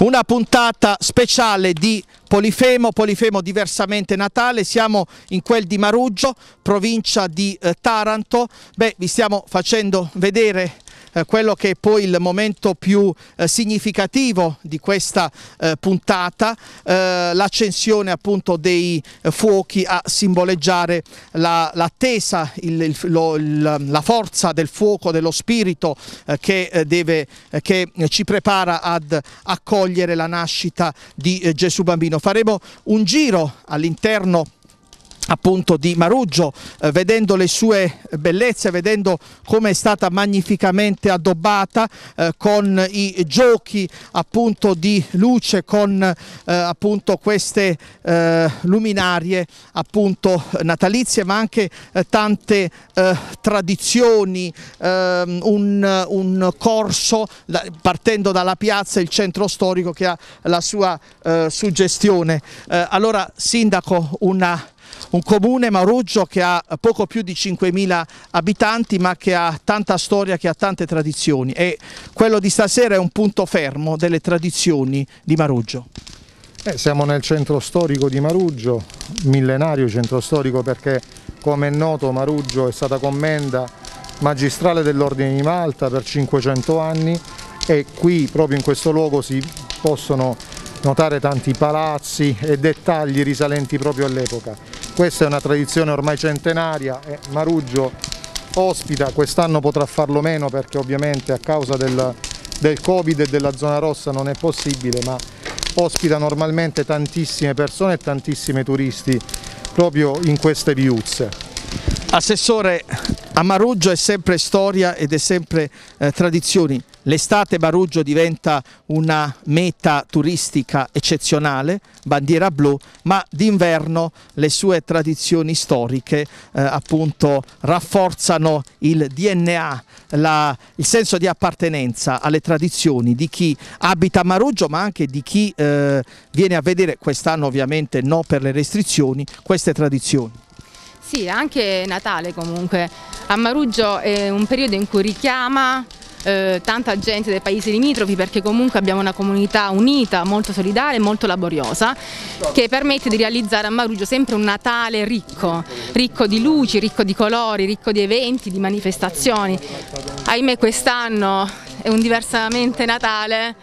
una puntata speciale di Polifemo, Polifemo diversamente natale, siamo in quel di Maruggio, provincia di eh, Taranto, Beh, vi stiamo facendo vedere eh, quello che è poi il momento più eh, significativo di questa eh, puntata, l'accensione appunto dei fuochi a simboleggiare l'attesa, la, la forza del fuoco, dello spirito che, deve, che ci prepara ad accogliere la nascita di Gesù Bambino. Faremo un giro all'interno appunto di Maruggio, eh, vedendo le sue bellezze, vedendo come è stata magnificamente addobbata eh, con i giochi appunto di luce, con eh, appunto queste eh, luminarie appunto natalizie, ma anche eh, tante eh, tradizioni, ehm, un, un, corso da, partendo dalla piazza, il centro storico che ha la sua suggestione. allora Sindaco, una un comune Maruggio che ha poco più di 5.000 abitanti ma che ha tanta storia, che ha tante tradizioni e quello di stasera è un punto fermo delle tradizioni di Maruggio. Eh, siamo nel centro storico di Maruggio, millenario centro storico perché come è noto Maruggio è stata commenda magistrale dell'Ordine di Malta per 500 anni e qui proprio in questo luogo si possono notare tanti palazzi e dettagli risalenti proprio all'epoca. Questa è una tradizione ormai centenaria e Maruggio ospita, quest'anno potrà farlo meno perché ovviamente a causa del, del Covid e della zona rossa non è possibile, ma ospita normalmente tantissime persone e tantissimi turisti proprio in queste viuzze. Assessore, a Maruggio è sempre storia ed è sempre eh, tradizioni. L'estate Baruggio diventa una meta turistica eccezionale, bandiera blu, ma d'inverno le sue tradizioni storiche eh, appunto rafforzano il DNA, la, il senso di appartenenza alle tradizioni di chi abita a Maruggio ma anche di chi eh, viene a vedere, quest'anno ovviamente no per le restrizioni, queste tradizioni. Sì, anche Natale comunque. A Maruggio è un periodo in cui richiama eh, tanta gente dei paesi limitrofi perché comunque abbiamo una comunità unita, molto solidale e molto laboriosa che permette di realizzare a Marugio sempre un Natale ricco, ricco di luci, ricco di colori, ricco di eventi, di manifestazioni. Ahimè quest'anno è un diversamente Natale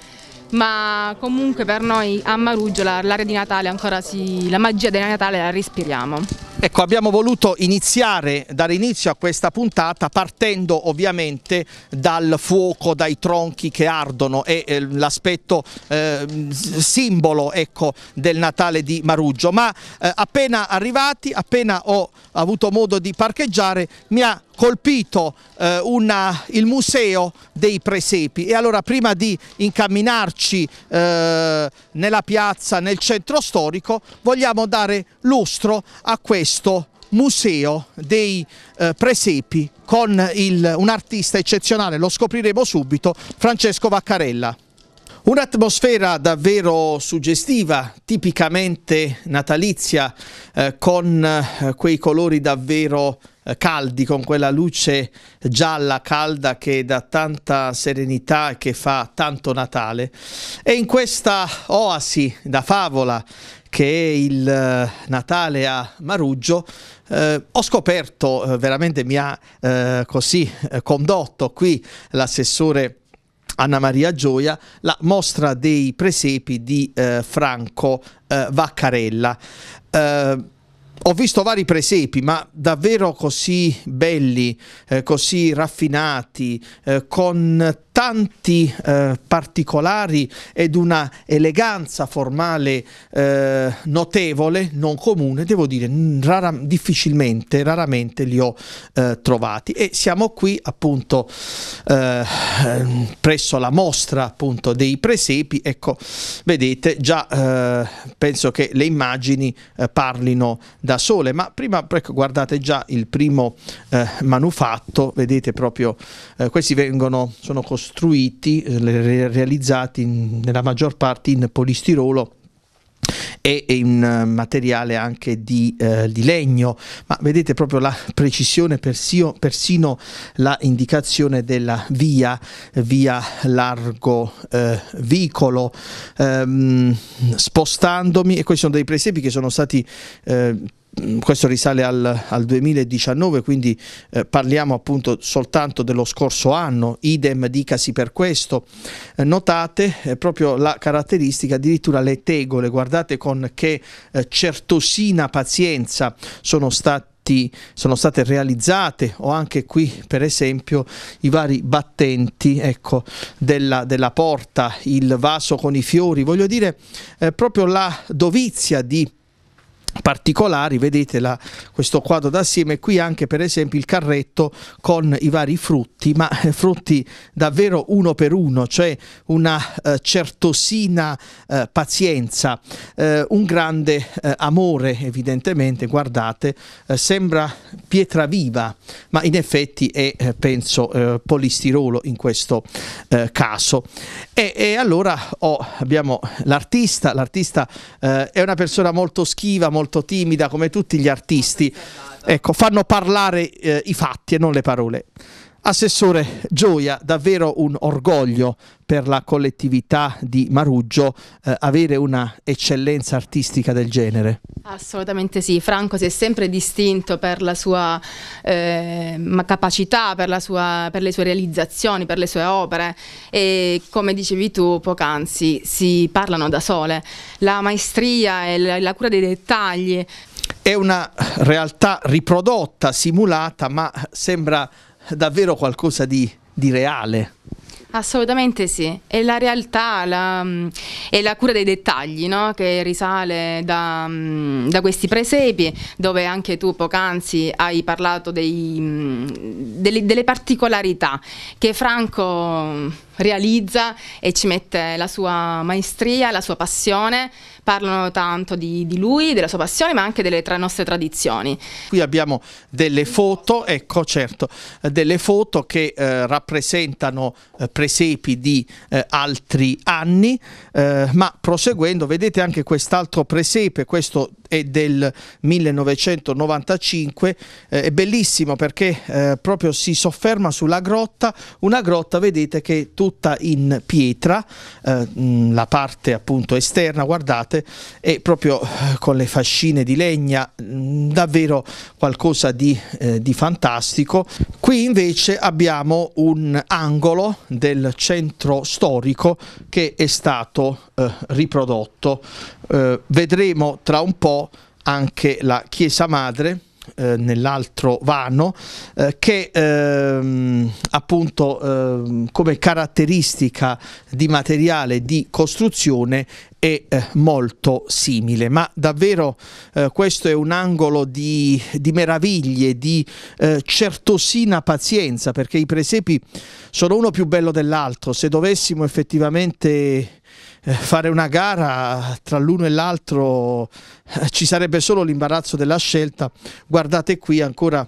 ma comunque per noi a Maruggio l'area di Natale ancora si, la magia del Natale la respiriamo. Ecco, abbiamo voluto iniziare, dare inizio a questa puntata partendo ovviamente dal fuoco, dai tronchi che ardono e eh, l'aspetto eh, simbolo ecco, del Natale di Maruggio, ma eh, appena arrivati, appena ho avuto modo di parcheggiare, mi ha colpito eh, una, il museo dei presepi e allora prima di incamminarci eh, nella piazza, nel centro storico, vogliamo dare lustro a questo questo museo dei eh, presepi con il, un artista eccezionale, lo scopriremo subito, Francesco Vaccarella. Un'atmosfera davvero suggestiva, tipicamente natalizia, eh, con eh, quei colori davvero eh, caldi, con quella luce gialla calda che dà tanta serenità e che fa tanto Natale. E in questa oasi da favola che è il eh, Natale a Maruggio, eh, ho scoperto, eh, veramente mi ha eh, così eh, condotto qui l'assessore Anna Maria Gioia, la mostra dei presepi di eh, Franco Vaccarella ho visto vari presepi, ma davvero così belli, eh, così raffinati, eh, con tanti eh, particolari ed una eleganza formale eh, notevole, non comune, devo dire, rara, difficilmente, raramente li ho eh, trovati. E siamo qui appunto eh, presso la mostra appunto dei presepi, ecco, vedete già penso che le immagini parlino da da sole, ma prima ecco, guardate già il primo eh, manufatto, vedete proprio eh, questi vengono, sono costruiti, eh, realizzati in, nella maggior parte in polistirolo e in eh, materiale anche di, eh, di, legno, ma vedete proprio la precisione, persino, persino la indicazione della via, via largo eh, vicolo, ehm, spostandomi, e questi sono dei presepi che sono stati eh, Mm, questo risale al, al 2019, quindi eh, parliamo appunto soltanto dello scorso anno, idem dicasi per questo. Eh, notate eh, proprio la caratteristica, addirittura le tegole, guardate con che eh, certosina pazienza sono state sono state realizzate o anche qui per esempio i vari battenti ecco, della, della, porta, il vaso con i fiori, voglio dire eh, proprio la dovizia di particolari, vedete la, questo quadro d'assieme, qui anche per esempio il carretto con i vari frutti, ma eh, frutti davvero uno per uno, cioè una eh, certosina eh, pazienza, eh, un grande eh, amore evidentemente, guardate, eh, sembra pietra viva, ma in effetti è penso polistirolo in questo caso. E, e allora oh, abbiamo l'artista, l'artista è una persona molto schiva, molto molto timida come tutti gli artisti. Ecco, fanno parlare eh, i fatti e non le parole. Assessore Gioia, davvero un orgoglio per la collettività di Maruggio eh, avere una eccellenza artistica del genere. Assolutamente sì, Franco si è sempre distinto per la sua eh, capacità, per, la sua, per, le sue realizzazioni, per le sue opere e come dicevi tu poc'anzi si parlano da sole, la maestria e la, la cura dei dettagli. È una realtà riprodotta, simulata, ma sembra davvero qualcosa di, di reale. Assolutamente sì, è la realtà, la, mm, è la cura dei dettagli no? che risale da, mm, da, questi presepi dove anche tu poc'anzi hai parlato dei, mm, delle, delle, particolarità che Franco realizza e ci mette la sua maestria, la sua passione parlano tanto di, di lui, della sua passione, ma anche delle tra nostre tradizioni. Qui abbiamo delle foto, ecco certo, delle foto che eh, rappresentano eh, presepi di eh, altri anni, eh, ma proseguendo vedete anche quest'altro presepe, questo è del 1995, eh, è bellissimo perché eh, proprio si sofferma sulla grotta, una grotta vedete che è tutta in pietra, eh, la parte appunto esterna guardate è proprio eh, con le fascine di legna, davvero qualcosa di, eh, di fantastico. Qui invece abbiamo un angolo del centro storico che è stato eh, riprodotto eh, vedremo tra un po' anche la Chiesa Madre eh, nell'altro vano eh, che ehm, appunto ehm, come caratteristica di materiale di costruzione è eh, molto simile ma davvero eh, questo è un angolo di, di meraviglie di eh, certosina pazienza perché i presepi sono uno più bello dell'altro se dovessimo effettivamente eh, fare una gara tra l'uno e l'altro eh, ci sarebbe solo l'imbarazzo della scelta. Guardate qui ancora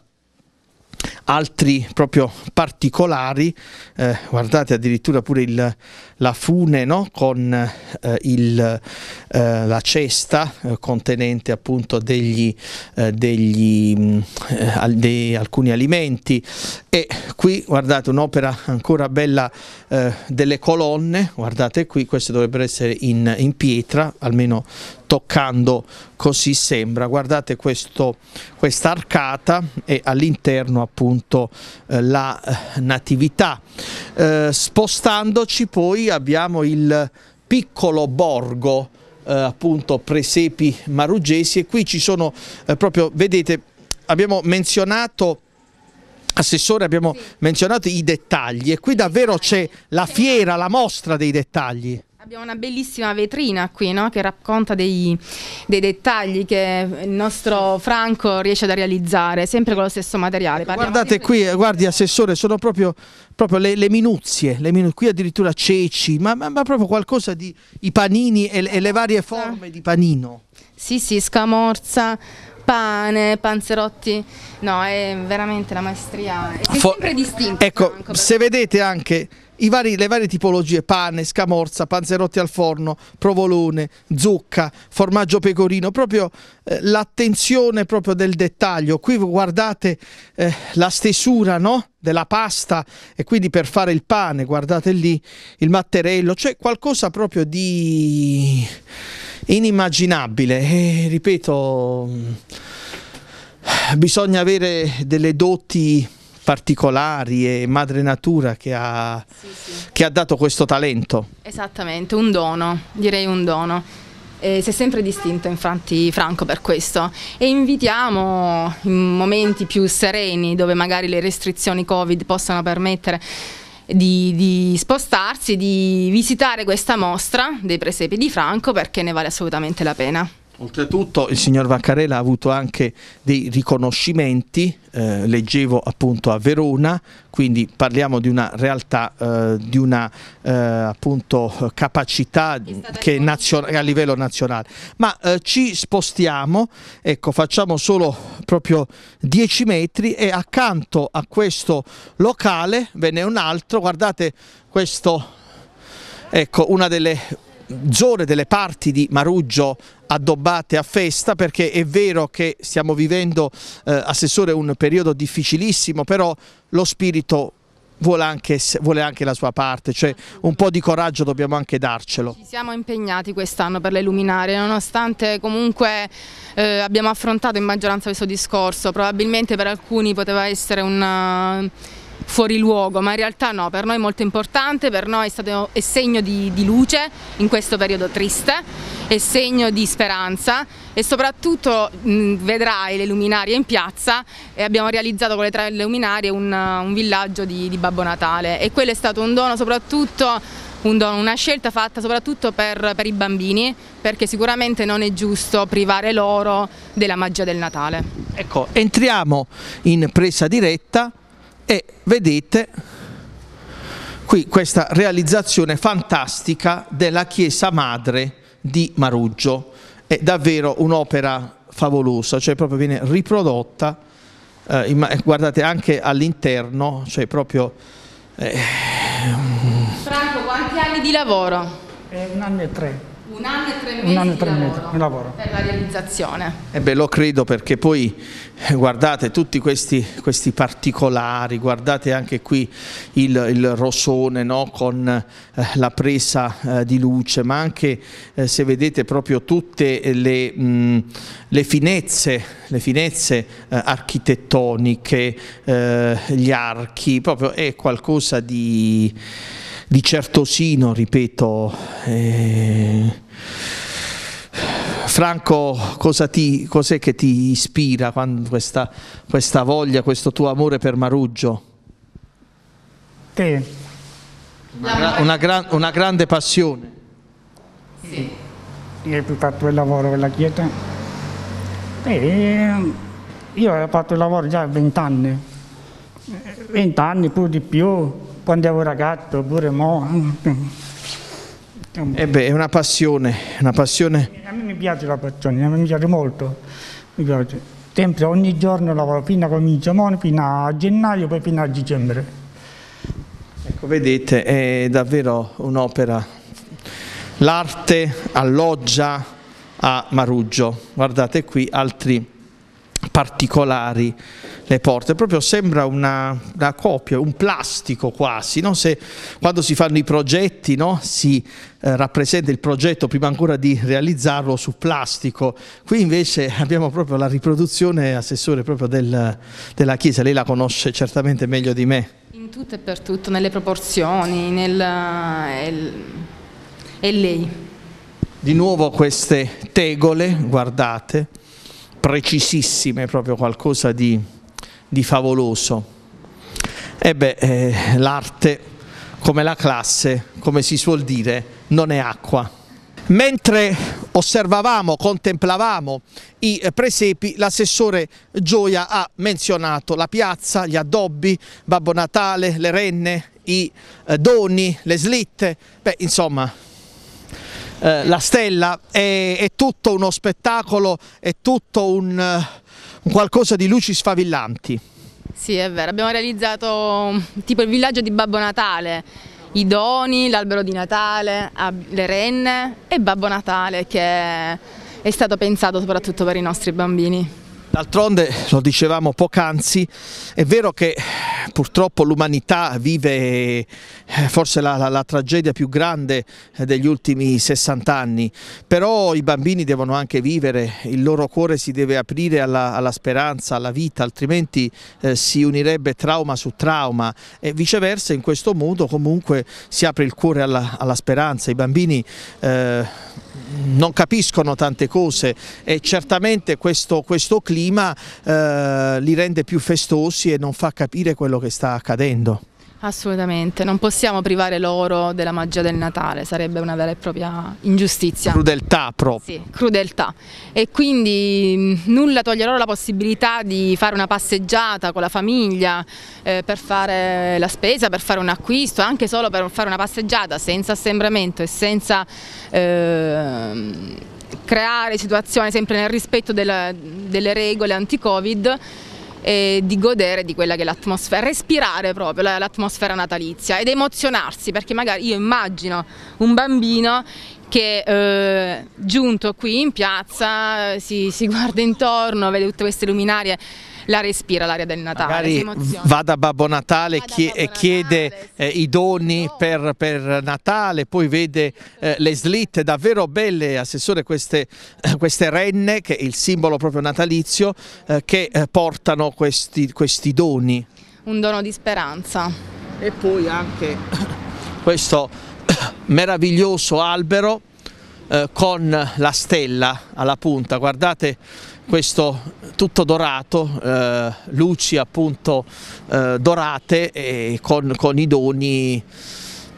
altri proprio particolari, eh, guardate addirittura pure il la fune no? con eh, il, eh, la cesta eh, contenente appunto degli, eh, degli mm, eh, de alcuni alimenti e qui guardate un'opera ancora bella eh, delle colonne, guardate qui, queste dovrebbero essere in, in pietra, almeno toccando così sembra guardate questo questa arcata e all'interno appunto la natività spostandoci poi abbiamo il piccolo borgo eh, appunto Presepi Marugesi e qui ci sono eh, proprio, vedete, abbiamo menzionato Assessore, abbiamo menzionato i dettagli e qui davvero c'è la fiera, la mostra dei dettagli. Abbiamo una bellissima vetrina qui no? che racconta dei, dei, dettagli che il nostro Franco riesce a realizzare, sempre con lo stesso materiale. Parliamo Guardate qui, eh, guardi Assessore, sono proprio, proprio le, le, minuzie, le minu... qui addirittura ceci, ma, ma, ma, proprio qualcosa di i panini e, e le varie forme di panino. Sì, sì, scamorza, pane, panzerotti, no, è veramente la maestria, è sempre distinta. Ecco, se vedete anche i vari, le varie tipologie, pane, scamorza, panzerotti al forno, provolone, zucca, formaggio pecorino, proprio eh, l'attenzione proprio del dettaglio. Qui guardate eh, la stesura, no? della pasta e quindi per fare il pane, guardate lì il matterello, c'è cioè qualcosa proprio di inimmaginabile. E, ripeto, bisogna avere delle doti particolari e madre natura che ha, sì, sì. Che ha dato questo talento. Esattamente, un dono, direi un dono. Eh, si è sempre distinto infatti Franco per questo e invitiamo in momenti più sereni dove magari le restrizioni Covid possano permettere di, di, spostarsi, di visitare questa mostra dei presepi di Franco perché ne vale assolutamente la pena. Oltretutto il signor Vaccarella ha avuto anche dei riconoscimenti, eh, leggevo appunto a Verona, quindi parliamo di una realtà, eh, di una eh, appunto capacità che a livello nazionale. Ma eh, ci spostiamo, ecco, facciamo solo proprio 10 metri e accanto a questo locale ve n'è un altro, guardate questo, ecco, una delle zone, delle parti di Maruggio addobbate a festa perché è vero che stiamo vivendo, eh, Assessore, un periodo difficilissimo, però lo spirito vuole anche, vuole anche, la sua parte, cioè un po' di coraggio dobbiamo anche darcelo. Ci siamo impegnati quest'anno per le luminarie, nonostante comunque eh, abbiamo affrontato in maggioranza questo discorso, probabilmente per alcuni poteva essere un fuori luogo, ma in realtà no, per noi è molto importante, per noi è stato è segno di, di luce in questo periodo triste, è segno di speranza e soprattutto mh, vedrai le luminarie in piazza e abbiamo realizzato con le tre luminarie un, un villaggio di, di Babbo Natale e quello è stato un dono soprattutto un dono, una scelta fatta soprattutto per, per, i bambini perché sicuramente non è giusto privare loro della magia del Natale. Ecco, entriamo in presa diretta e vedete qui questa realizzazione fantastica della chiesa madre di Maruggio. È davvero un'opera favolosa, cioè proprio viene riprodotta, eh, in, eh, guardate anche all'interno, cioè proprio... Eh... Franco, quanti anni di lavoro? Eh, un anno e tre. Un anno e tre mesi, un anno e tre di, lavoro mesi lavoro. per la realizzazione. E eh beh, lo credo perché poi eh, guardate tutti questi, questi particolari, guardate anche qui il, il rosone no? con eh, la presa eh, di luce, ma anche eh, se vedete proprio tutte le, mh, mm, le finezze, le finezze eh, architettoniche, gli archi, proprio è qualcosa di, di certosino, ripeto. Eh, Franco, cosa ti, cos'è che ti ispira questa, questa, voglia, questo tuo amore per Maruggio? Te. Una, una, gran, una grande passione. Sì. Io ho fatto il lavoro per la chiesa. E io ho fatto il lavoro già a 20 anni. 20 anni, pure di più, quando ero ragazzo, pure mo'. Eh. Eh beh, è una passione, una passione. A me mi piace la passione, a me mi piace molto, mi piace. Sempre, ogni giorno lavoro, fino a comincio, fino a gennaio, poi fino a dicembre. Ecco, vedete, è davvero un'opera. L'arte alloggia a Maruggio. Guardate qui altri particolari le porte, proprio sembra una, una copia, un plastico quasi, no? Se, quando si fanno i progetti no? si eh, rappresenta il progetto prima ancora di realizzarlo su plastico, qui invece abbiamo proprio la riproduzione, assessore, proprio del, della chiesa, lei la conosce certamente meglio di me. In tutto e per tutto, nelle proporzioni, nel, el, eh, è lei. Di nuovo queste tegole, guardate, precisissime, proprio qualcosa di di favoloso. Ebbe eh, eh, l'arte, come la classe, come si suol dire, non è acqua. Mentre osservavamo, contemplavamo i presepi, l'assessore Gioia ha menzionato la piazza, gli addobbi, Babbo Natale, le renne, i eh, doni, le slitte, beh insomma eh, la stella è, è, tutto uno spettacolo, è tutto un qualcosa di luci sfavillanti. Sì, è vero, abbiamo realizzato mm, tipo il villaggio di Babbo Natale, i doni, l'albero di Natale, ah, le renne e Babbo Natale che è stato pensato soprattutto per i nostri bambini. D'altronde, lo dicevamo poc'anzi, è vero che purtroppo l'umanità vive eh, forse la, la, la, tragedia più grande eh, degli ultimi 60 anni, però i bambini devono anche vivere, il loro cuore si deve aprire alla, alla speranza, alla vita, altrimenti eh, si unirebbe trauma su trauma e viceversa in questo modo comunque si apre il cuore alla, alla speranza, i bambini... Eh, non capiscono tante cose e certamente questo, questo clima eh, li rende più festosi e non fa capire quello che sta accadendo. Assolutamente, non possiamo privare loro della magia del Natale, sarebbe una vera e propria ingiustizia. Crudeltà proprio. Sì, crudeltà. E quindi nulla toglie loro la possibilità di fare una passeggiata con la famiglia eh, per fare la spesa, per fare un acquisto, anche solo per fare una passeggiata senza assembramento e senza... Eh, creare situazioni sempre nel rispetto della, delle regole anti-covid e di godere di quella che è l'atmosfera, respirare proprio l'atmosfera natalizia ed emozionarsi perché magari io immagino un bambino che eh, giunto qui in piazza si, si guarda intorno, vede tutte queste luminarie la respira l'aria del Natale. Magari vada a Babbo Natale vada e chiede Natale, sì. eh, i doni oh. per, per, Natale, poi vede eh, le slitte davvero belle, assessore, queste, eh, queste, renne, che è il simbolo proprio natalizio, eh, che eh, portano questi, questi doni. Un dono di speranza. E poi anche questo meraviglioso albero eh, con la stella alla punta. Guardate questo tutto dorato, eh, luci appunto eh, dorate e con, con i doni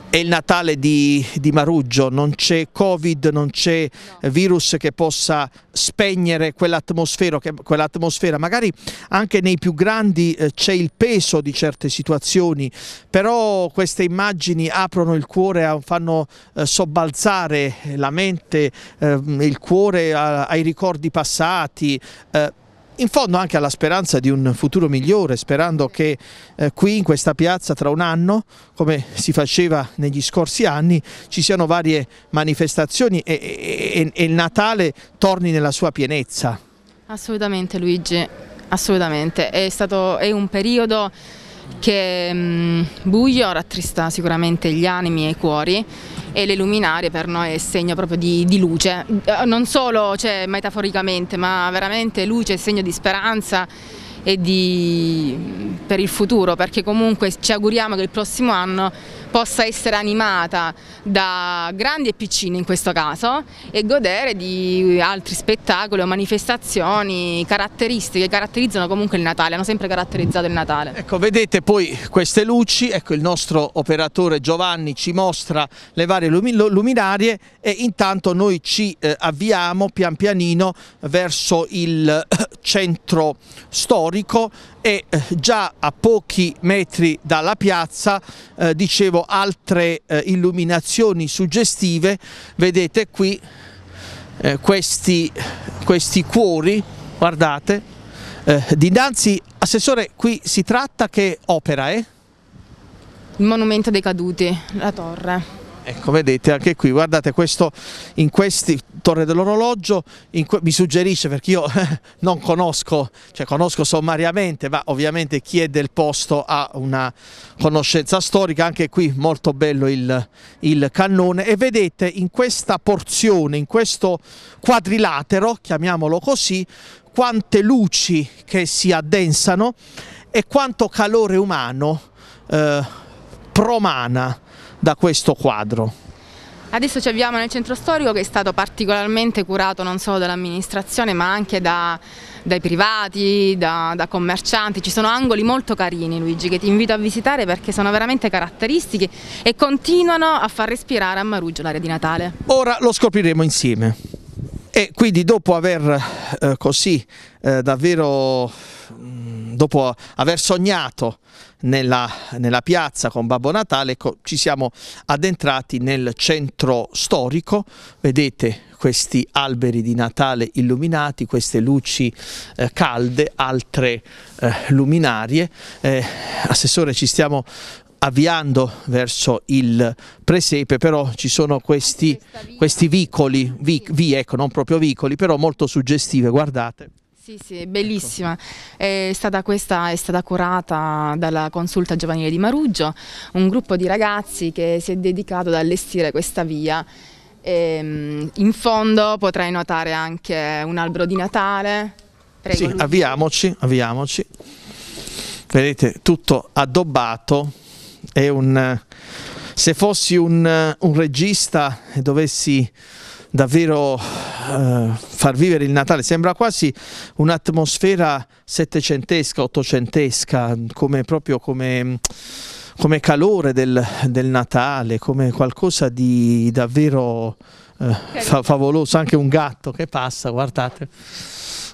è il Natale di, di Maruggio, non c'è Covid, non c'è virus che possa spegnere quell'atmosfera, quell magari anche nei più grandi eh, c'è il peso di certe situazioni, però queste immagini aprono il cuore, fanno eh, sobbalzare la mente, eh, il cuore a, ai ricordi passati. Eh, in fondo anche alla speranza di un futuro migliore, sperando che eh, qui in questa piazza tra un anno, come si faceva negli scorsi anni, ci siano varie manifestazioni e, e, e il Natale torni nella sua pienezza. Assolutamente Luigi, assolutamente, è stato è un periodo che mh, mm, buio rattrista sicuramente gli animi e i cuori e le luminarie per noi è segno proprio di, di luce, eh, non solo cioè, metaforicamente ma veramente luce è segno di speranza e di, per il futuro, perché comunque ci auguriamo che il prossimo anno possa essere animata da grandi e piccini in questo caso e godere di altri spettacoli o manifestazioni caratteristiche che caratterizzano comunque il Natale, hanno sempre caratterizzato il Natale. Ecco, vedete poi queste luci, ecco il nostro operatore Giovanni ci mostra le varie luminarie e intanto noi ci eh, avviamo pian pianino verso il eh, centro storico storico e eh, già a pochi metri dalla piazza, eh, dicevo, altre eh, illuminazioni suggestive, vedete qui eh, questi, questi cuori, guardate, dinanzi, Assessore, qui si tratta che opera è? Eh? Il monumento dei caduti, la torre. Ecco, vedete anche qui, guardate questo in questi Torre dell'Orologio mi suggerisce perché io non conosco, cioè conosco sommariamente, ma ovviamente chi è del posto ha una conoscenza storica, anche qui molto bello il, il cannone e vedete in questa porzione, in questo quadrilatero, chiamiamolo così, quante luci che si addensano e quanto calore umano eh, promana da questo quadro. Adesso ci avviamo nel centro storico che è stato particolarmente curato non solo dall'amministrazione ma anche da, dai privati, da, da, commercianti, ci sono angoli molto carini Luigi che ti invito a visitare perché sono veramente caratteristiche e continuano a far respirare a Maruggio l'area di Natale. Ora lo scopriremo insieme e quindi dopo aver eh, così eh, davvero... Mh, mm, dopo aver sognato nella, nella, piazza con Babbo Natale, ecco, ci siamo addentrati nel centro storico, vedete questi alberi di Natale illuminati, queste luci eh, calde, altre eh, luminarie. Eh, assessore, ci stiamo avviando verso il presepe, però ci sono questi, questi vicoli, vi, vi, ecco, non proprio vicoli, però molto suggestive, guardate. Sì, sì, bellissima. Ecco. È stata questa, è stata curata dalla consulta giovanile di Maruggio, un gruppo di ragazzi che si è dedicato ad allestire questa via. E, ehm, in fondo potrai notare anche un albero di Natale. Prego, sì, Luigi. avviamoci, avviamoci. Vedete, tutto addobbato, è un... Se fossi un, un regista e dovessi davvero eh, far vivere il Natale. Sembra quasi un'atmosfera settecentesca, ottocentesca, come proprio come come calore del, del, Natale, come qualcosa di davvero eh, fa favoloso, anche un gatto che passa, guardate,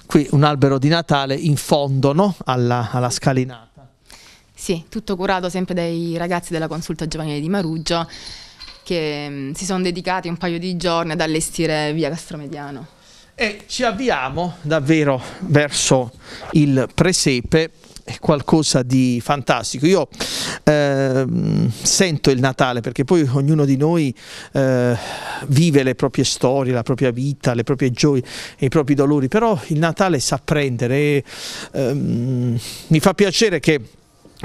qui un albero di Natale in fondo no? alla, alla scalinata. Sì, tutto curato sempre dai ragazzi della consulta giovanile di Maruggio che mm, si sono dedicati un paio di giorni ad allestire via Castromediano. E ci avviamo davvero verso il presepe è qualcosa di fantastico. Io eh, sento il Natale perché poi ognuno di noi eh, vive le proprie storie, la propria vita, le proprie gioie e i propri dolori, però il Natale sa prendere e eh, mi fa piacere che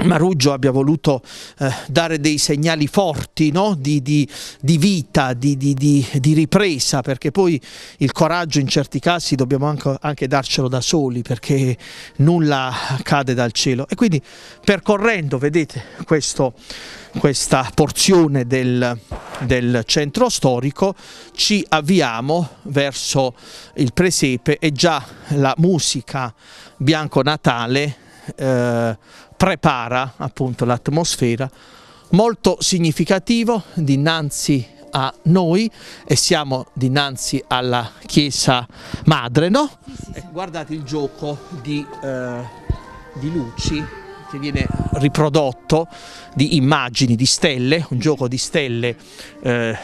Maruggio abbia voluto eh, dare dei segnali forti no? di, di, di, vita, di, di, ripresa, perché poi il coraggio in certi casi dobbiamo anche, anche, darcelo da soli, perché nulla cade dal cielo. E quindi percorrendo, vedete, questo, questa porzione del, del centro storico, ci avviamo verso il presepe e già la musica Bianco Natale eh, prepara appunto l'atmosfera molto significativo dinanzi a noi e siamo dinanzi alla chiesa madre no? Eh, guardate il gioco di, eh, di luci che viene riprodotto di immagini di stelle, un gioco di stelle eh,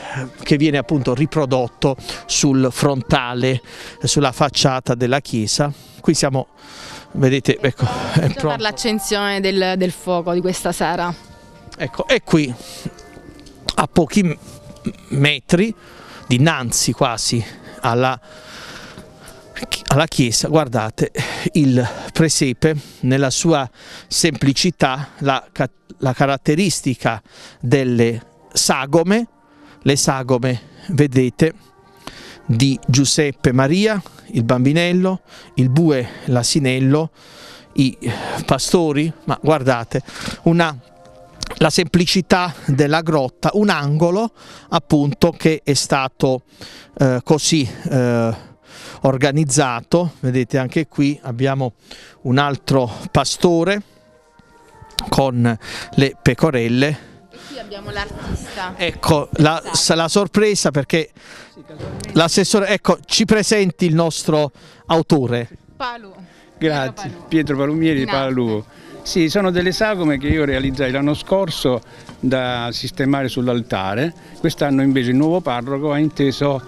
che viene appunto riprodotto sul frontale, sulla facciata della chiesa. Qui siamo Vedete, ecco, è per l'accensione del, del fuoco di questa sera. Ecco, è qui, a pochi metri, dinanzi quasi alla alla chiesa, guardate il presepe nella sua semplicità, la, la, caratteristica delle sagome, le sagome vedete di Giuseppe Maria, il bambinello, il bue, l'asinello, i pastori, ma guardate, una la semplicità della grotta, un angolo appunto che è stato eh, così eh, organizzato, vedete anche qui abbiamo un altro pastore con le pecorelle oggi abbiamo l'artista. Ecco, la, la, sorpresa perché l'assessore, ecco, ci presenti il nostro autore. Palu. Grazie, Pietro, Palu. Pietro Palumieri di Sì, sono delle sagome che io realizzai l'anno scorso da sistemare sull'altare, quest'anno invece il nuovo parroco ha inteso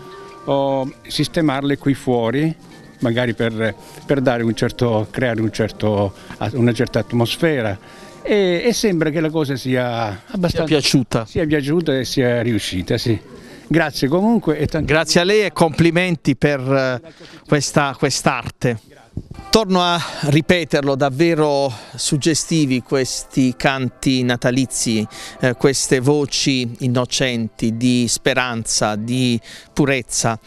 oh, sistemarle qui fuori magari per, per un certo, creare un certo, una certa atmosfera e, e sembra che la cosa sia abbastanza... Sia piaciuta. Sia piaciuta e sia riuscita, sì. Grazie comunque. E tanti... Grazie a lei e complimenti per eh, questa arte. Torno a ripeterlo, davvero suggestivi questi canti natalizi, eh, queste voci innocenti di speranza, di purezza.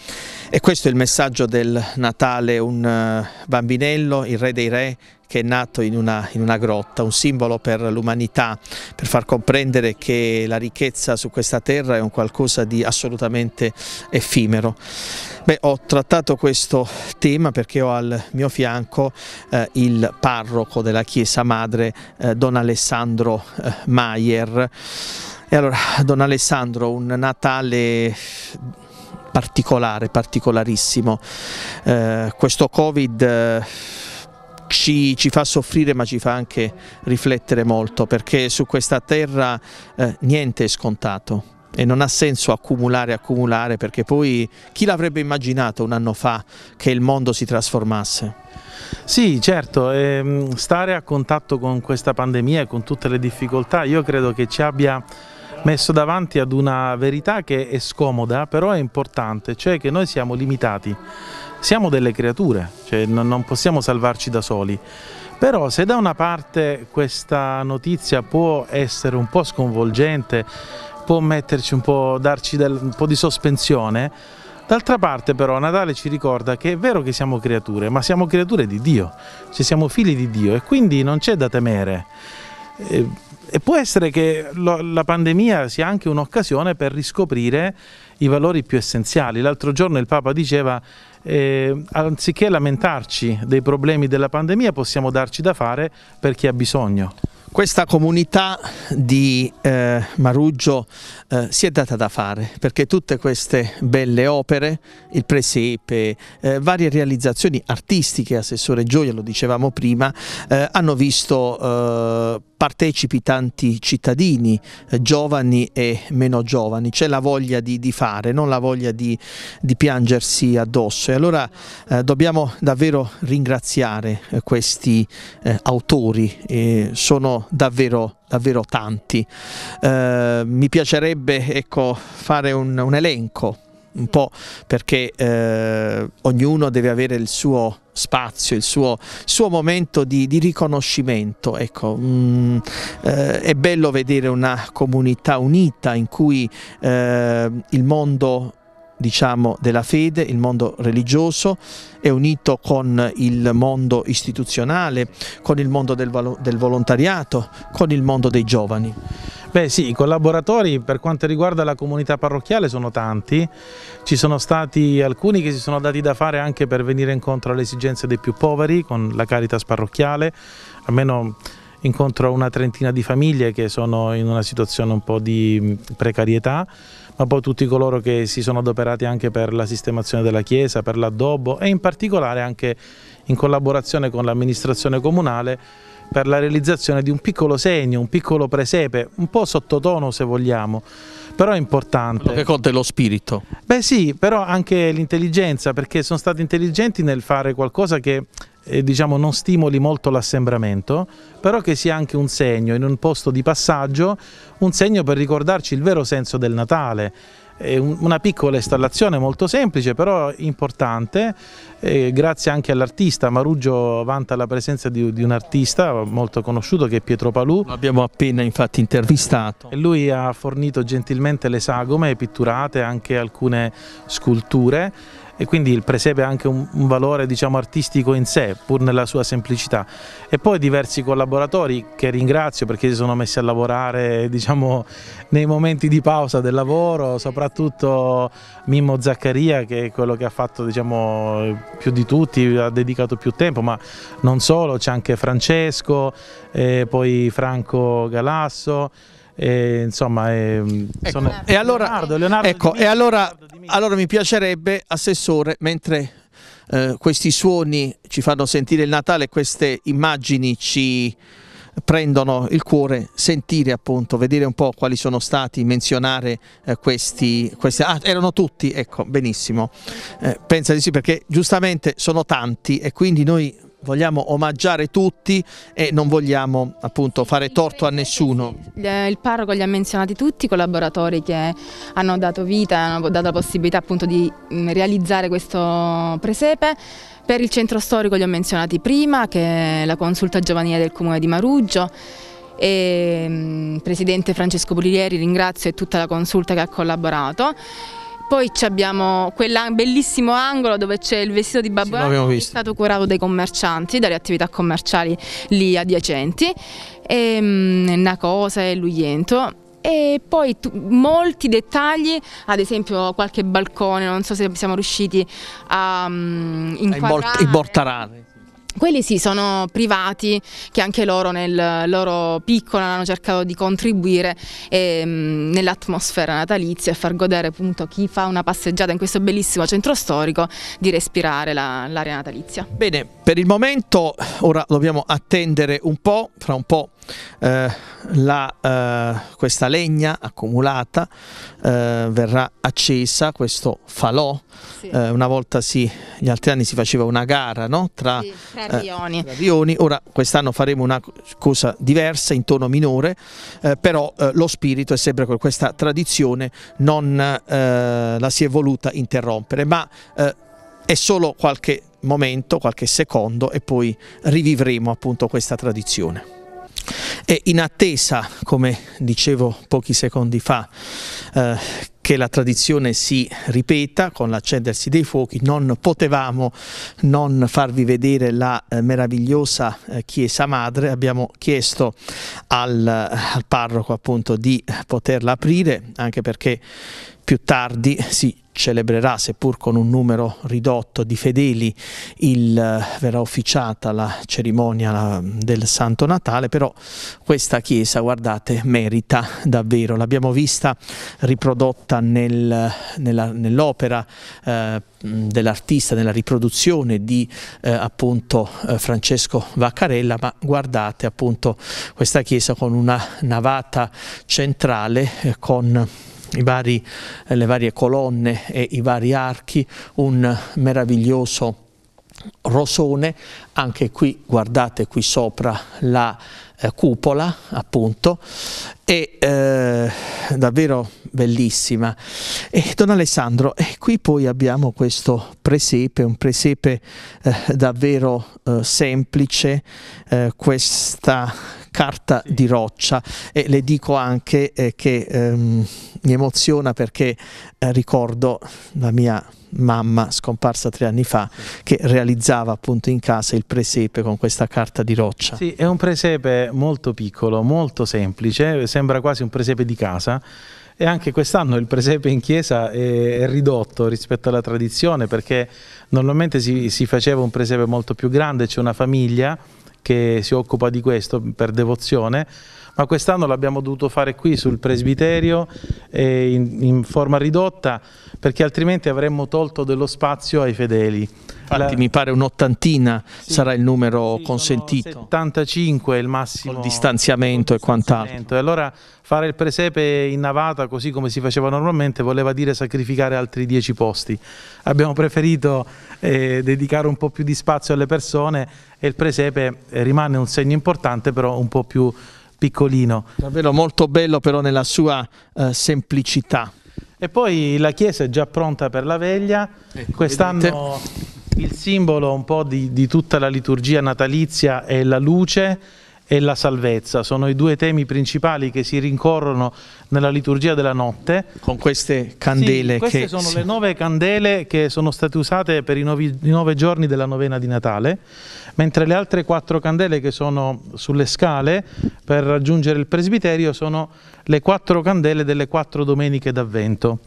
E questo è il messaggio del Natale, un eh, bambinello, il re dei re, che è nato in una, in una grotta, un simbolo per l'umanità, per far comprendere che la ricchezza su questa terra è un qualcosa di assolutamente effimero. Beh, ho trattato questo tema perché ho al mio fianco eh, il parroco della Chiesa Madre, eh, Don Alessandro eh, Maier. E allora, Don Alessandro, un Natale particolare, particolarissimo. Eh, questo Covid eh, ci, ci, fa soffrire ma ci fa anche riflettere molto perché su questa terra eh, niente è scontato e non ha senso accumulare accumulare perché poi chi l'avrebbe immaginato un anno fa che il mondo si trasformasse? Sì, certo, ehm, stare a contatto con questa pandemia e con tutte le difficoltà io credo che ci abbia messo davanti ad una verità che è scomoda però è importante, cioè che noi siamo limitati siamo delle creature, cioè non possiamo salvarci da soli. Però se da una parte questa notizia può essere un po' sconvolgente, può metterci un po', darci del, un po' di sospensione, D'altra parte però Natale ci ricorda che è vero che siamo creature, ma siamo creature di Dio, cioè siamo figli di Dio e quindi non c'è da temere. Eh, e può essere che la pandemia sia anche un'occasione per riscoprire i valori più essenziali. L'altro giorno il Papa diceva eh, anziché lamentarci dei problemi della pandemia possiamo darci da fare per chi ha bisogno. Questa comunità di eh, Maruggio eh, si è data da fare perché tutte queste belle opere, il presepe, eh, varie realizzazioni artistiche, Assessore Gioia lo dicevamo prima, eh, hanno visto eh, partecipi tanti cittadini, eh, giovani e meno giovani, c'è la voglia di, di, fare, non la voglia di, di piangersi addosso e allora eh, dobbiamo davvero ringraziare eh, questi eh, autori, sono davvero davvero tanti. mi piacerebbe ecco, fare un, un elenco un po' perché eh, ognuno deve avere il suo spazio, il suo, suo momento di, di, riconoscimento. Ecco, mm, eh, è bello vedere una comunità unita in cui eh, il mondo diciamo, della fede, il mondo religioso, è unito con il mondo istituzionale, con il mondo del, del volontariato, con il mondo dei giovani. Beh sì, i collaboratori per quanto riguarda la comunità parrocchiale sono tanti, ci sono stati alcuni che si sono dati da fare anche per venire incontro alle esigenze dei più poveri con la Caritas parrocchiale, almeno incontro una trentina di famiglie che sono in una situazione un po' di mm, precarietà, ma poi tutti coloro che si sono adoperati anche per la sistemazione della chiesa, per l'addobbo e in particolare anche in collaborazione con l'amministrazione comunale per la realizzazione di un piccolo segno, un piccolo presepe, un po' sottotono se vogliamo, però è importante. Quello che conta è lo spirito. Beh sì, però anche l'intelligenza, perché sono stati intelligenti nel fare qualcosa che eh, diciamo, non stimoli molto l'assembramento, però che sia anche un segno, in un posto di passaggio, un segno per ricordarci il vero senso del Natale, è una piccola installazione molto semplice però importante, eh, grazie anche all'artista, Maruggio vanta la presenza di, di, un artista molto conosciuto che è Pietro Palù. l'abbiamo appena infatti intervistato. E lui ha fornito gentilmente le sagome pitturate, anche alcune sculture e quindi il presepe ha anche un, un valore diciamo, artistico in sé, pur nella sua semplicità. E poi diversi collaboratori che ringrazio perché si sono messi a lavorare diciamo, nei momenti di pausa del lavoro, soprattutto Mimmo Zaccaria che è quello che ha fatto diciamo, più di tutti, ha dedicato più tempo, ma non solo, c'è anche Francesco, eh, poi Franco Galasso. E, insomma, e, mm, ecco, sono... e allora, Leonardo, Leonardo ecco, e allora allora mi piacerebbe, Assessore, mentre eh, questi suoni ci fanno sentire il Natale, queste immagini ci prendono il cuore, sentire appunto, vedere un po' quali sono stati, menzionare eh, questi, questi, ah erano tutti, ecco benissimo, eh, pensa di sì perché giustamente sono tanti e quindi noi vogliamo omaggiare tutti e non vogliamo appunto fare torto a nessuno. Eh, il parroco li ha menzionati tutti i collaboratori che hanno dato vita, hanno dato la possibilità appunto di mm, realizzare questo presepe. Per il centro storico li ho menzionati prima, che è la consulta giovanile del comune di Maruggio. E, mm, Presidente Francesco Puglieri ringrazio e tutta la consulta che ha collaborato poi abbiamo quel bellissimo angolo dove c'è il vestito di Babbo sì, Anna, che è stato curato dai commercianti, dalle attività commerciali lì adiacenti, ehm, e, um, Nacosa e Lugliento e poi tu, molti dettagli, ad esempio qualche balcone, non so se siamo riusciti a um, inquadrare. I bortarani quelli sì, sono privati che anche loro nel loro piccolo hanno cercato di contribuire ehm, nell'atmosfera natalizia e far godere appunto chi fa una passeggiata in questo bellissimo centro storico di respirare l'aria natalizia. Bene, per il momento ora dobbiamo attendere un po', fra un po' eh, la, eh, questa legna accumulata eh, verrà accesa, questo falò, sì. Eh, una volta sì, gli altri anni si faceva una gara no? tra, sì, tra eh, rioni. rioni. ora quest'anno faremo una cosa diversa in tono minore, eh, però lo spirito è sempre quello, questa tradizione non la si è voluta interrompere, ma è solo qualche momento, qualche secondo e poi rivivremo appunto questa tradizione. E in attesa, come dicevo pochi secondi fa, eh, che la tradizione si ripeta con l'accendersi dei fuochi, non potevamo non farvi vedere la eh, meravigliosa eh, chiesa madre, abbiamo chiesto al, al parroco appunto di poterla aprire, anche perché più tardi si celebrerà, seppur con un numero ridotto di fedeli, il, eh, verrà ufficiata la cerimonia del Santo Natale, però questa chiesa, guardate, merita davvero. L'abbiamo vista riprodotta nel, nell'opera nell eh, dell'artista, nella riproduzione di eh, appunto eh, Francesco Vaccarella, ma guardate appunto questa chiesa con una navata centrale eh, con i vari, eh, le varie colonne e i vari archi, un meraviglioso rosone, anche qui guardate qui sopra la eh, cupola appunto, è eh, davvero bellissima. E Don Alessandro, eh, qui poi abbiamo questo presepe, un presepe eh, davvero eh, semplice, questa carta sì. di roccia e le dico anche eh, che ehm, mi emoziona perché eh, ricordo la mia mamma scomparsa tre anni fa che realizzava appunto in casa il presepe con questa carta di roccia. Sì, è un presepe molto piccolo, molto semplice, sembra quasi un presepe di casa e anche quest'anno il presepe in chiesa è, ridotto rispetto alla tradizione perché normalmente si, si faceva un presepe molto più grande, c'è una famiglia che si occupa di questo per devozione, ma quest'anno l'abbiamo dovuto fare qui sul presbiterio eh, in, in, forma ridotta perché altrimenti avremmo tolto dello spazio ai fedeli. Infatti La... mi pare un'ottantina sì, sarà il numero sì, consentito. 75 è il massimo. Col distanziamento, col distanziamento e quant'altro. E allora fare il presepe in navata così come si faceva normalmente voleva dire sacrificare altri 10 posti. Abbiamo preferito eh, dedicare un po' più di spazio alle persone e il presepe rimane un segno importante però un po' più piccolino. Davvero molto bello però nella sua eh, semplicità. E poi la chiesa è già pronta per la veglia, ecco, quest'anno il simbolo un po' di, di tutta la liturgia natalizia è la luce, e la salvezza. Sono i due temi principali che si rincorrono nella liturgia della notte. Con queste candele. Sì, queste che... sono sì. le nove candele che sono state usate per i, novi, i nove giorni della novena di Natale, mentre le altre quattro candele che sono sulle scale per raggiungere il presbiterio sono le quattro candele delle quattro domeniche d'avvento.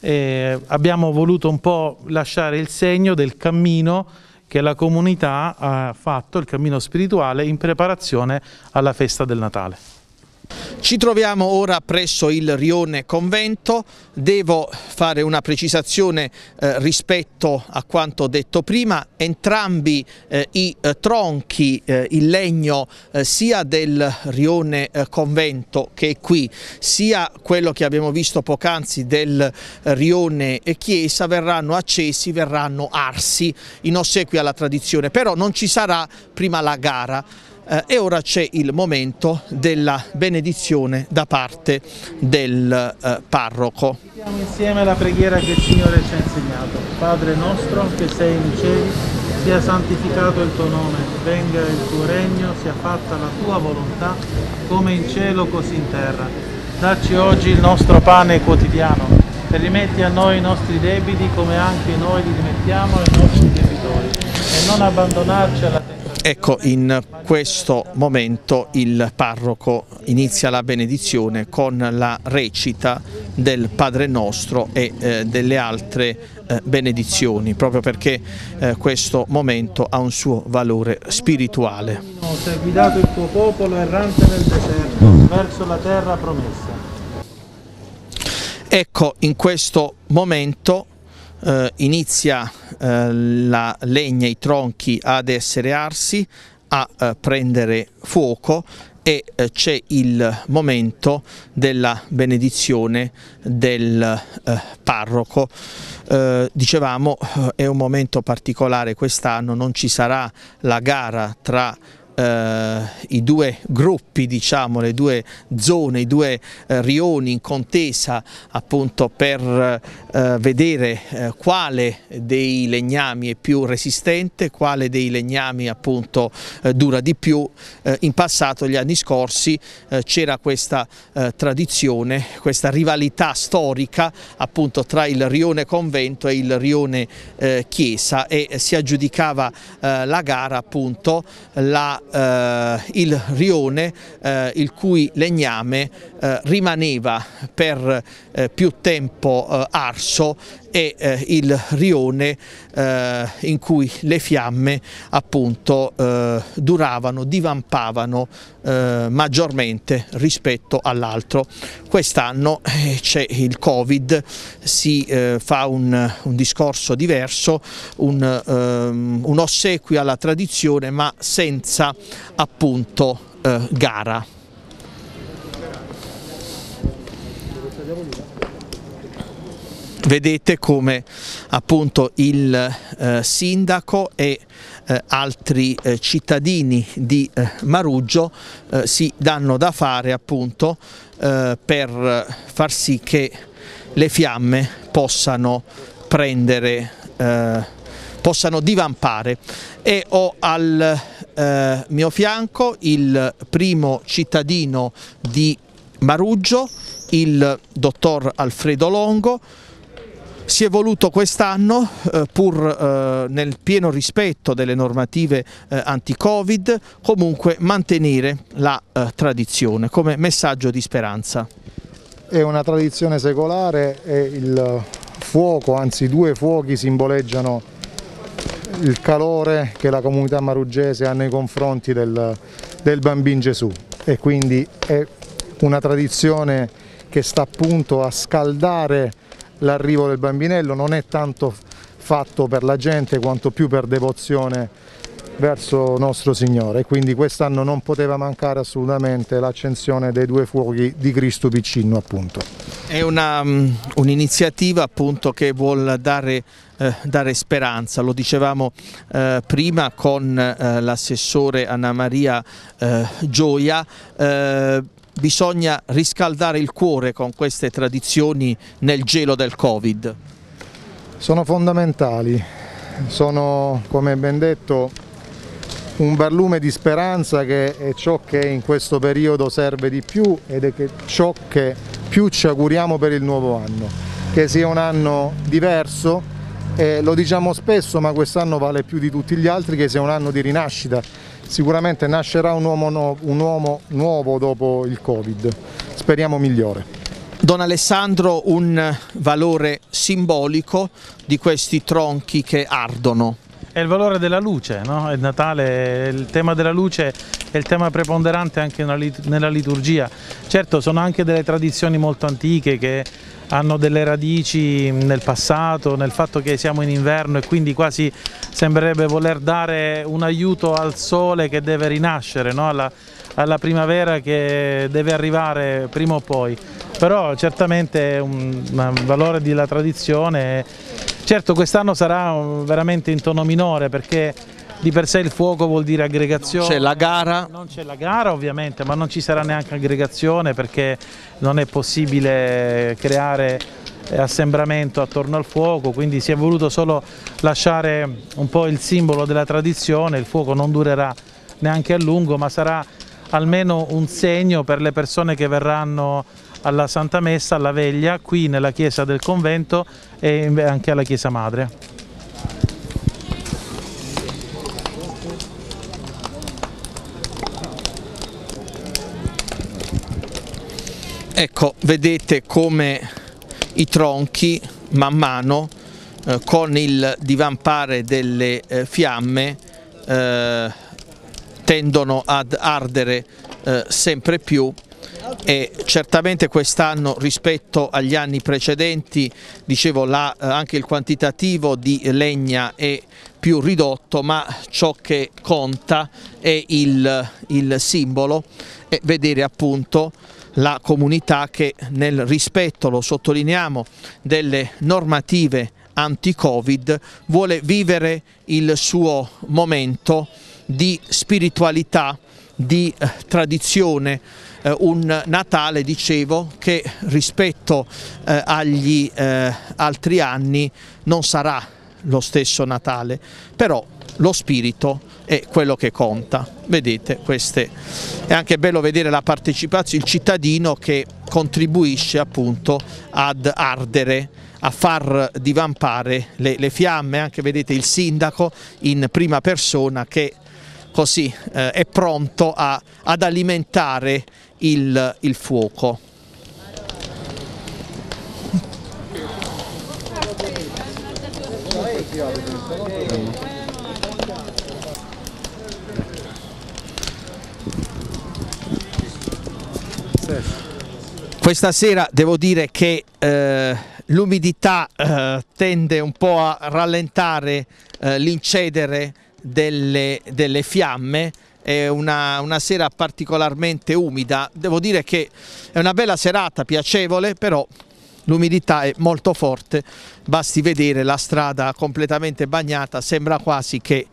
Eh, abbiamo voluto un po' lasciare il segno del cammino che la comunità ha fatto, il cammino spirituale, in preparazione alla festa del Natale. Ci troviamo ora presso il Rione Convento, devo fare una precisazione eh, rispetto a quanto detto prima, entrambi eh, i eh, tronchi eh, in legno eh, sia del Rione eh, Convento che è qui, sia quello che abbiamo visto poc'anzi del Rione Chiesa verranno accesi, verranno arsi in ossequio alla tradizione, però non ci sarà prima la gara eh, e ora c'è il momento della benedizione da parte del eh, parroco. Siamo insieme alla preghiera che il Signore ci ha insegnato. Padre nostro che sei in cieli, sia santificato il tuo nome, venga il tuo regno, sia fatta la tua volontà come in cielo così in terra. Dacci oggi il nostro pane quotidiano e rimetti a noi i nostri debiti come anche noi li rimettiamo ai nostri debitori e non abbandonarci alla Ecco, in questo momento il parroco inizia la benedizione con la recita del Padre Nostro e eh, delle altre eh, benedizioni, proprio perché eh, questo momento ha un suo valore spirituale. Ho guidato il tuo popolo errante nel deserto, mm. verso la terra promessa. Ecco, in questo momento eh, inizia eh, la legna, i tronchi ad essere arsi, a eh, prendere fuoco e eh, c'è il momento della benedizione del eh, parroco. Eh, dicevamo è un momento particolare quest'anno, non ci sarà la gara tra eh, i due gruppi, diciamo, le due zone, i due eh, rioni in contesa appunto per eh, vedere eh, quale dei legnami è più resistente, quale dei legnami appunto eh, dura di più. Eh, in passato, gli anni scorsi, c'era questa tradizione, questa rivalità storica appunto tra il rione convento e il rione chiesa e si aggiudicava la gara appunto la eh, il rione eh, il cui legname eh, rimaneva per eh, più tempo eh, arso e eh, il rione eh, in cui le fiamme appunto eh, duravano, divampavano eh, maggiormente rispetto all'altro. Quest'anno eh, c'è il Covid, si eh, fa un, un, discorso diverso, un, um, un ossequio alla tradizione ma senza appunto gara. vedete come appunto il eh, sindaco e eh, altri eh, cittadini di eh, Maruggio eh, si danno da fare appunto eh, per far sì che le fiamme possano prendere possano divampare e ho al mio fianco il primo cittadino di Maruggio, il dottor Alfredo Longo, si è voluto quest'anno, eh, pur eh, nel pieno rispetto delle normative eh, anti-Covid, comunque mantenere la tradizione come messaggio di speranza. È una tradizione secolare e il fuoco, anzi due fuochi simboleggiano il calore che la comunità marugese ha nei confronti del, del bambino Gesù e quindi è una tradizione che sta appunto a scaldare l'arrivo del bambinello non è tanto fatto per la gente quanto più per devozione verso nostro Signore e quindi quest'anno non poteva mancare assolutamente l'accensione dei due fuochi di Cristo Piccinno appunto. È mm, un'iniziativa um, un appunto che vuole dare, eh, dare speranza, lo dicevamo eh, prima con eh, l'assessore Anna Maria eh, Gioia, eh, bisogna riscaldare il cuore con queste tradizioni nel gelo del Covid? Sono fondamentali, sono come ben detto un barlume di speranza che è ciò che in questo periodo serve di più ed è ciò che più ci auguriamo per il nuovo anno, che sia un anno diverso, eh, lo diciamo spesso ma quest'anno vale più di tutti gli altri che sia un anno di rinascita sicuramente nascerà un uomo, no, un uomo nuovo dopo il Covid, speriamo migliore. Don Alessandro, un valore simbolico di questi tronchi che ardono. È il valore della luce, no? è Natale, il tema della luce è il tema preponderante anche nella liturgia. Certo sono anche delle tradizioni molto antiche che hanno delle radici nel passato, nel fatto che siamo in inverno e quindi quasi sembrerebbe voler dare un aiuto al sole che deve rinascere, no? alla, alla, primavera che deve arrivare prima o poi. Però certamente è un, un valore della tradizione. Certo quest'anno sarà veramente in tono minore perché di per sé il fuoco vuol dire aggregazione. C'è la gara? Non c'è la gara ovviamente, ma non ci sarà neanche aggregazione perché non è possibile creare eh, assembramento attorno al fuoco, quindi si è voluto solo lasciare un po' il simbolo della tradizione, il fuoco non durerà neanche a lungo, ma sarà almeno un segno per le persone che verranno alla Santa Messa, alla Veglia, qui nella chiesa del convento e anche alla chiesa madre. Ecco, vedete come i tronchi man mano eh, con il divampare delle eh, fiamme eh, tendono ad ardere eh, sempre più e certamente quest'anno rispetto agli anni precedenti dicevo là, eh, anche il quantitativo di legna è più ridotto ma ciò che conta è il, il simbolo e vedere appunto la comunità che nel rispetto, lo sottolineiamo, delle normative anti-Covid vuole vivere il suo momento di spiritualità, di eh, tradizione, eh, un Natale, dicevo, che rispetto eh, agli eh, altri anni non sarà lo stesso Natale, però lo spirito è quello che conta. Vedete, queste. è anche bello vedere la partecipazione, il cittadino che contribuisce appunto ad ardere a far divampare le, le fiamme, anche vedete il sindaco in prima persona che così eh, è pronto a, ad alimentare il, il fuoco. Grazie. Questa sera devo dire che eh, l'umidità eh, tende un po' a rallentare eh, l'incedere delle, delle, fiamme, è una, una, sera particolarmente umida, devo dire che è una bella serata, piacevole, però l'umidità è molto forte, basti vedere la strada completamente bagnata, sembra quasi che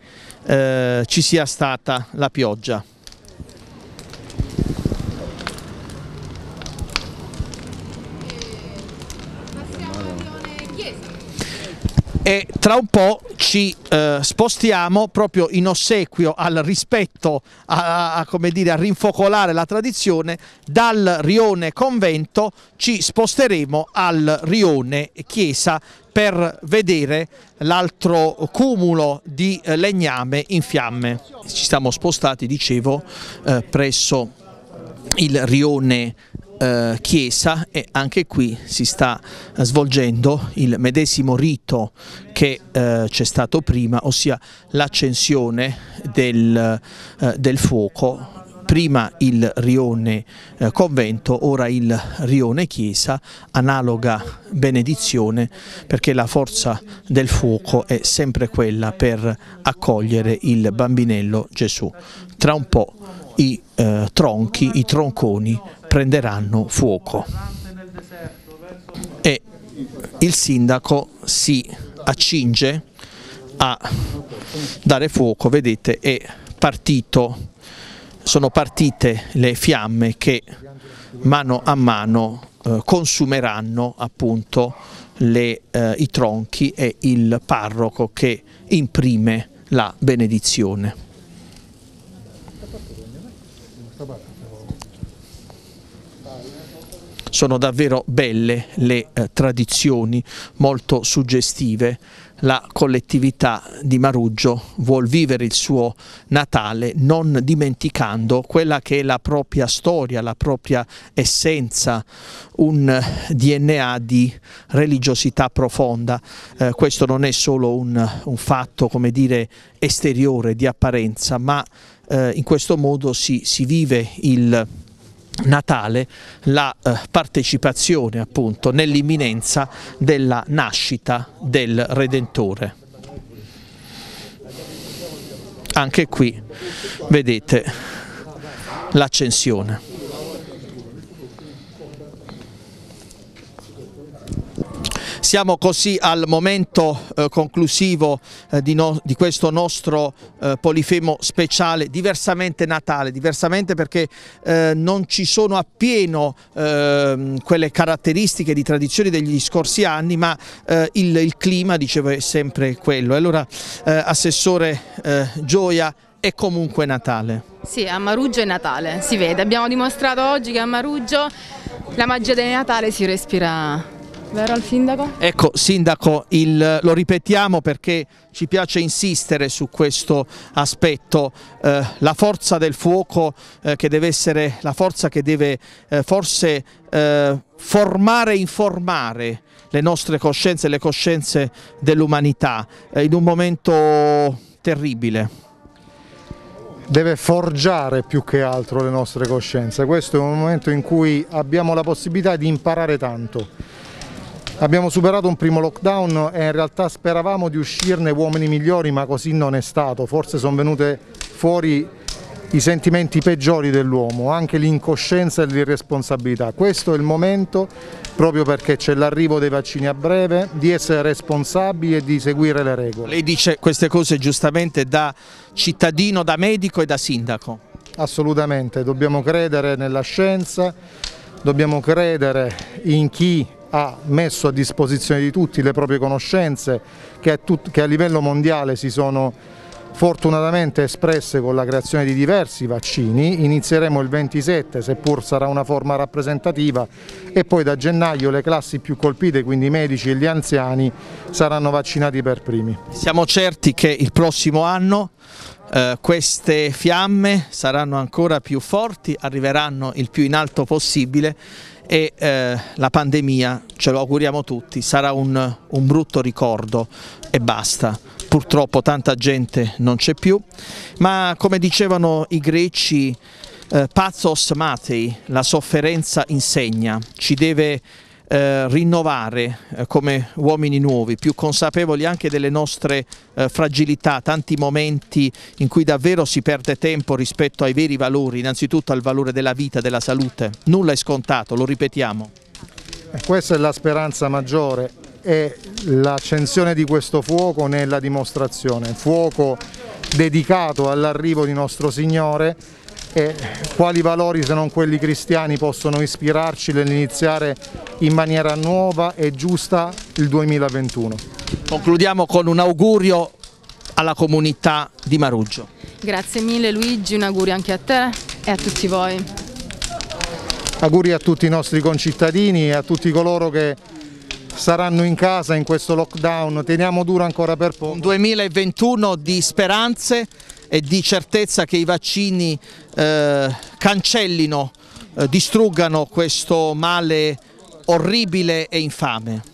eh, ci sia stata la pioggia. e tra un po' ci eh, spostiamo proprio in ossequio al rispetto, a, a, come dire, a rinfocolare la tradizione, dal rione convento ci sposteremo al rione chiesa per vedere l'altro cumulo di eh, legname in fiamme. Ci siamo spostati, dicevo, eh, presso il rione eh, chiesa e anche qui si sta eh, svolgendo il medesimo rito che eh, c'è stato prima, ossia l'accensione del, del fuoco prima il rione convento, ora il rione chiesa, analoga benedizione perché la forza del fuoco è sempre quella per accogliere il bambinello Gesù. Tra un po' i eh, tronchi, i tronconi prenderanno fuoco. E il sindaco si accinge a dare fuoco, vedete, è partito, sono partite le fiamme che mano a mano eh, consumeranno appunto le, eh, i tronchi e il parroco che imprime la benedizione. Sono davvero belle le eh, tradizioni, molto suggestive. La collettività di Maruggio vuol vivere il suo Natale non dimenticando quella che è la propria storia, la propria essenza, un eh, DNA di religiosità profonda. Eh, questo non è solo un, un fatto, come dire, esteriore, di apparenza, ma eh, in questo modo si, si vive il Natale la eh, partecipazione appunto nell'imminenza della nascita del Redentore. Anche qui vedete l'accensione. Siamo così al momento eh, conclusivo eh, di, no, di, questo nostro eh, polifemo speciale, diversamente natale, diversamente perché eh, non ci sono appieno ehm, quelle caratteristiche di tradizioni degli scorsi anni, ma eh, il, il, clima, dicevo, è sempre quello. Allora, eh, Assessore Gioia, è comunque Natale. Sì, a Maruggio è Natale, si vede. Abbiamo dimostrato oggi che a Maruggio la magia del Natale si respira Vero al sindaco? Ecco, sindaco, il, lo ripetiamo perché ci piace insistere su questo aspetto, eh, la forza del fuoco eh, che deve essere la forza che deve eh, forse eh, formare e informare le nostre coscienze e le coscienze dell'umanità eh, in un momento terribile deve forgiare più che altro le nostre coscienze. Questo è un momento in cui abbiamo la possibilità di imparare tanto. Abbiamo superato un primo lockdown e in realtà speravamo di uscirne uomini migliori ma così non è stato, forse sono venute fuori i sentimenti peggiori dell'uomo, anche l'incoscienza e l'irresponsabilità. Questo è il momento, proprio perché c'è l'arrivo dei vaccini a breve, di essere responsabili e di seguire le regole. Lei dice queste cose giustamente da cittadino, da medico e da sindaco? Assolutamente, dobbiamo credere nella scienza, dobbiamo credere in chi ha messo a disposizione di tutti le proprie conoscenze che a livello mondiale si sono fortunatamente espresse con la creazione di diversi vaccini, inizieremo il 27 seppur sarà una forma rappresentativa e poi da gennaio le classi più colpite, quindi i medici e gli anziani, saranno vaccinati per primi. Siamo certi che il prossimo anno eh, queste fiamme saranno ancora più forti, arriveranno il più in alto possibile e eh, la pandemia, ce lo auguriamo tutti, sarà un, un brutto ricordo e basta. Purtroppo tanta gente non c'è più, ma come dicevano i greci, eh, pathos matei, la sofferenza insegna, ci deve eh, rinnovare eh, come uomini nuovi, più consapevoli anche delle nostre eh, fragilità, tanti momenti in cui davvero si perde tempo rispetto ai veri valori, innanzitutto al valore della vita, della salute. Nulla è scontato, lo ripetiamo. E eh, questa è la speranza maggiore e l'accensione di questo fuoco nella dimostrazione, fuoco dedicato all'arrivo di nostro Signore e quali valori se non quelli cristiani possono ispirarci nell'iniziare in maniera nuova e giusta il 2021. Concludiamo con un augurio alla comunità di Maruggio. Grazie mille Luigi, un augurio anche a te e a tutti voi. Auguri a tutti i nostri concittadini e a tutti coloro che saranno in casa in questo lockdown, teniamo duro ancora per poco. Un 2021 di speranze e di certezza che i vaccini eh, cancellino, eh, distruggano questo male orribile e infame.